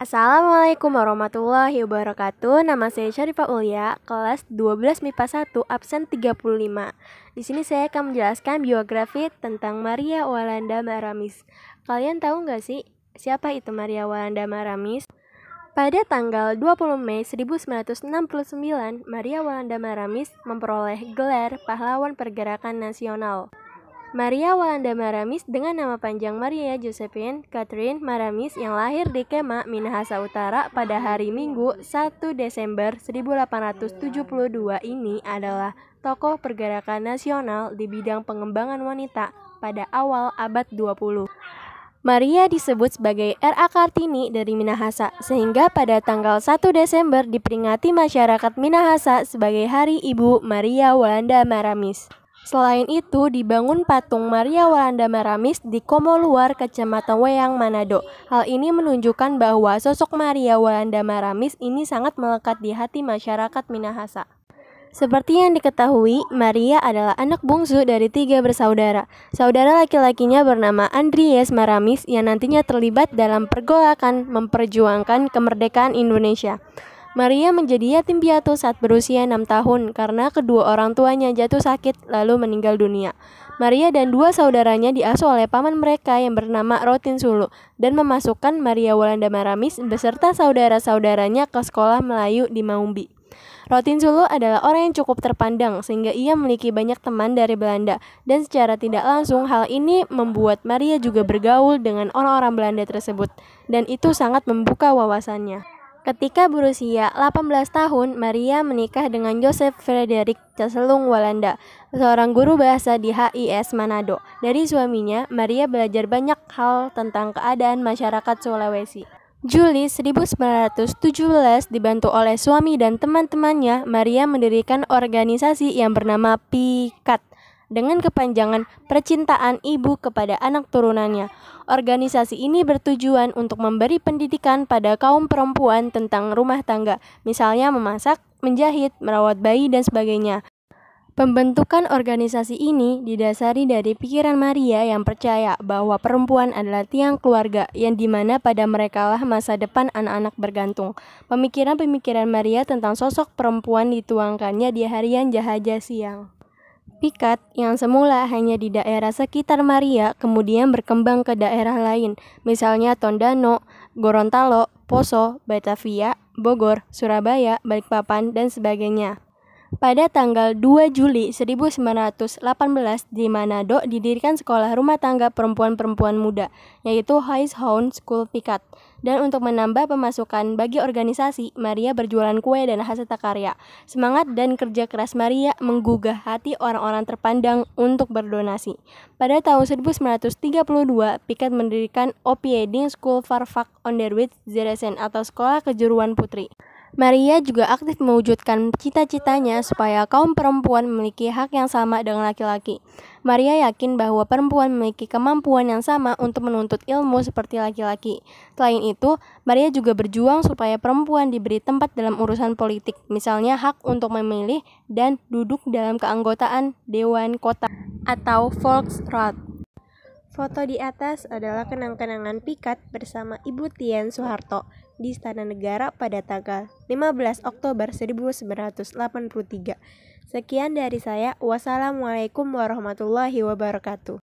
Assalamualaikum warahmatullahi wabarakatuh. Nama saya Syarifah Ulya, kelas 12 MIPA 1, absen 35. Di sini saya akan menjelaskan biografi tentang Maria Walanda Maramis. Kalian tahu nggak sih siapa itu Maria Walanda Maramis? Pada tanggal 20 Mei 1969, Maria Walanda Maramis memperoleh gelar pahlawan pergerakan nasional. Maria Walanda Maramis dengan nama panjang Maria Josephine Catherine Maramis yang lahir di Kema, Minahasa Utara pada hari Minggu 1 Desember 1872 ini adalah tokoh pergerakan nasional di bidang pengembangan wanita pada awal abad 20. Maria disebut sebagai R.A. Kartini dari Minahasa, sehingga pada tanggal 1 Desember diperingati masyarakat Minahasa sebagai Hari Ibu Maria Walanda Maramis. Selain itu, dibangun patung Maria Walanda Maramis di Komo Luar, Kecamatan Weyang, Manado. Hal ini menunjukkan bahwa sosok Maria Walanda Maramis ini sangat melekat di hati masyarakat Minahasa. Seperti yang diketahui, Maria adalah anak bungsu dari tiga bersaudara. Saudara laki-lakinya bernama Andries Maramis yang nantinya terlibat dalam pergolakan memperjuangkan kemerdekaan Indonesia. Maria menjadi yatim piatu saat berusia enam tahun karena kedua orang tuanya jatuh sakit lalu meninggal dunia. Maria dan dua saudaranya diasuh oleh paman mereka yang bernama Rotin Sulu dan memasukkan Maria Walanda Maramis beserta saudara-saudaranya ke sekolah Melayu di Maumbi. Rotin Sulu adalah orang yang cukup terpandang sehingga ia memiliki banyak teman dari Belanda dan secara tidak langsung hal ini membuat Maria juga bergaul dengan orang-orang Belanda tersebut dan itu sangat membuka wawasannya. Ketika berusia 18 tahun, Maria menikah dengan Joseph Frederick Caselung Walanda, seorang guru bahasa di HIS Manado. Dari suaminya, Maria belajar banyak hal tentang keadaan masyarakat Sulawesi. Juli 1917 dibantu oleh suami dan teman-temannya, Maria mendirikan organisasi yang bernama PIKAT dengan kepanjangan Percintaan Ibu kepada Anak Turunannya. Organisasi ini bertujuan untuk memberi pendidikan pada kaum perempuan tentang rumah tangga, misalnya memasak, menjahit, merawat bayi, dan sebagainya. Pembentukan organisasi ini didasari dari pikiran Maria yang percaya bahwa perempuan adalah tiang keluarga yang dimana pada merekalah masa depan anak-anak bergantung. Pemikiran-pemikiran Maria tentang sosok perempuan dituangkannya di harian Jahaja Siang. Pikat yang semula hanya di daerah sekitar Maria kemudian berkembang ke daerah lain, misalnya Tondano, Gorontalo, Poso, Batavia, Bogor, Surabaya, Balikpapan, dan sebagainya. Pada tanggal 2 Juli 1918 di Manado didirikan sekolah rumah tangga perempuan-perempuan muda yaitu Hound School Pikat. Dan untuk menambah pemasukan bagi organisasi, Maria berjualan kue dan hasil takarya. Semangat dan kerja keras Maria menggugah hati orang-orang terpandang untuk berdonasi. Pada tahun 1932, Pikat mendirikan Opieding School Farfak the Zeresen atau Sekolah Kejuruan Putri. Maria juga aktif mewujudkan cita-citanya supaya kaum perempuan memiliki hak yang sama dengan laki-laki. Maria yakin bahwa perempuan memiliki kemampuan yang sama untuk menuntut ilmu seperti laki-laki. Selain itu, Maria juga berjuang supaya perempuan diberi tempat dalam urusan politik, misalnya hak untuk memilih dan duduk dalam keanggotaan Dewan Kota atau Volksrat. Foto di atas adalah kenang-kenangan Pikat bersama Ibu Tien Soeharto di Istana Negara pada tanggal 15 Oktober 1983. Sekian dari saya. Wassalamualaikum warahmatullahi wabarakatuh.